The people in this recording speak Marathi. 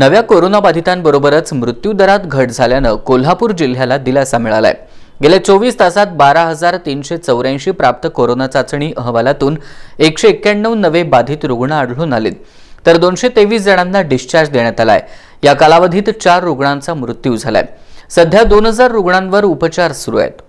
नव्या कोरोनाबाधितांबरोबरच दरात घट झाल्यानं कोल्हापूर जिल्ह्याला दिलासा मिळालाय गेल्या चोवीस तासात बारा हजार तीनशे चौऱ्याऐंशी प्राप्त कोरोना चाचणी अहवालातून एकशे एक्क्याण्णव नवे बाधित रुग्ण आढळून आलेत तर दोनशे तेवीस जणांना डिस्चार्ज देण्यात आलाय या कालावधीत चार रुग्णांचा मृत्यू झालाय सध्या दोन हजार रुग्णांवर उपचार सुरू आहेत